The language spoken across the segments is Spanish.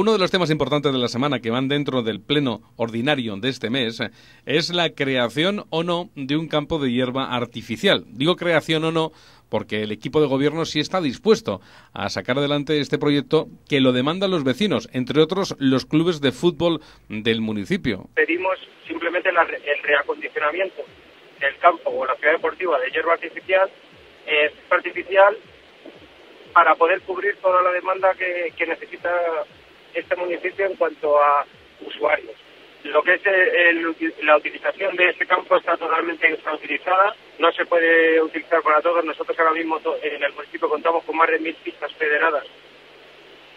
Uno de los temas importantes de la semana que van dentro del pleno ordinario de este mes eh, es la creación o no de un campo de hierba artificial. Digo creación o no porque el equipo de gobierno sí está dispuesto a sacar adelante este proyecto que lo demandan los vecinos, entre otros los clubes de fútbol del municipio. Pedimos simplemente el reacondicionamiento del campo o la ciudad deportiva de hierba artificial, eh, artificial para poder cubrir toda la demanda que, que necesita este municipio en cuanto a usuarios. Lo que es eh, la utilización de este campo está totalmente infrautilizada, no se puede utilizar para todos. Nosotros ahora mismo en el municipio contamos con más de mil pistas federadas.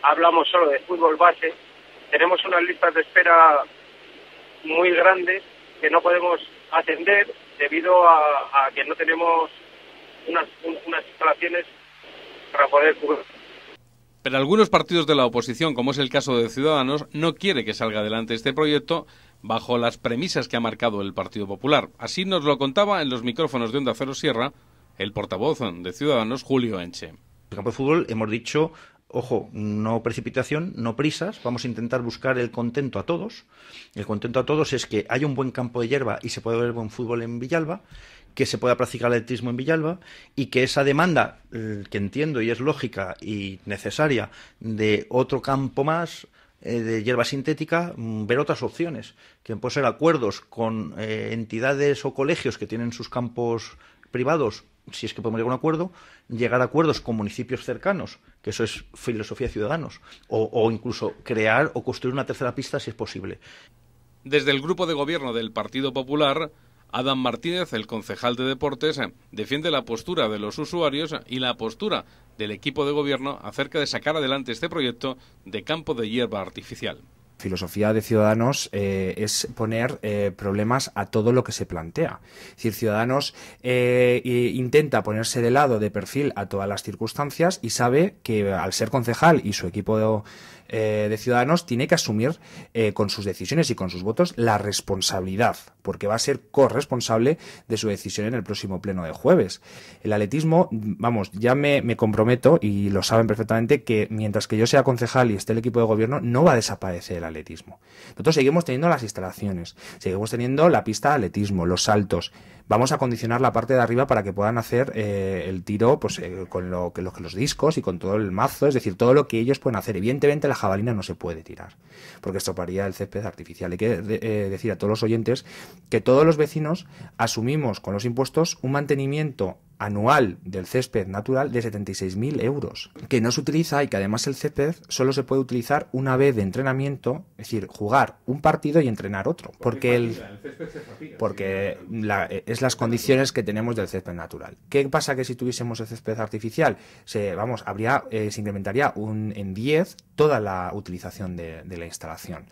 Hablamos solo de fútbol base. Tenemos unas listas de espera muy grandes que no podemos atender debido a, que no tenemos unas, instalaciones para poder jugar. Pero algunos partidos de la oposición, como es el caso de Ciudadanos, no quiere que salga adelante este proyecto bajo las premisas que ha marcado el Partido Popular. Así nos lo contaba en los micrófonos de Onda Cero Sierra el portavoz de Ciudadanos, Julio Enche. El campo de fútbol hemos dicho ojo, no precipitación, no prisas, vamos a intentar buscar el contento a todos. El contento a todos es que haya un buen campo de hierba y se puede ver buen fútbol en Villalba, que se pueda practicar el atletismo en Villalba y que esa demanda, que entiendo y es lógica y necesaria, de otro campo más eh, de hierba sintética, mm, ver otras opciones, que pueden ser acuerdos con eh, entidades o colegios que tienen sus campos privados si es que podemos llegar a un acuerdo, llegar a acuerdos con municipios cercanos, que eso es filosofía de ciudadanos, o, o incluso crear o construir una tercera pista si es posible. Desde el grupo de gobierno del Partido Popular, Adam Martínez, el concejal de deportes, defiende la postura de los usuarios y la postura del equipo de gobierno acerca de sacar adelante este proyecto de campo de hierba artificial filosofía de Ciudadanos eh, es poner eh, problemas a todo lo que se plantea. Es decir, Ciudadanos eh, intenta ponerse de lado, de perfil, a todas las circunstancias y sabe que al ser concejal y su equipo de, Ciudadanos tiene que asumir con sus decisiones y con sus votos la responsabilidad, porque va a ser corresponsable de su decisión en el próximo pleno de jueves. El atletismo, vamos, ya me, comprometo y lo saben perfectamente que mientras que yo sea concejal y esté el equipo de gobierno, no va a desaparecer el atletismo. Nosotros seguimos teniendo las instalaciones, seguimos teniendo la pista de atletismo, los saltos. Vamos a condicionar la parte de arriba para que puedan hacer eh, el tiro pues, eh, con lo, que los, los discos y con todo el mazo, es decir, todo lo que ellos pueden hacer. Evidentemente la jabalina no se puede tirar, porque esto estroparía el césped artificial. Hay que eh, decir a todos los oyentes que todos los vecinos asumimos con los impuestos un mantenimiento anual del césped natural de 76.000 euros, que no se utiliza y que además el césped solo se puede utilizar una vez de entrenamiento, es decir, jugar un partido y entrenar otro, porque, el, porque eh, es las condiciones que tenemos del césped natural. ¿Qué pasa que si tuviésemos el césped artificial? Se, vamos, habría, eh, se incrementaría un, en 10 toda la utilización de la instalación.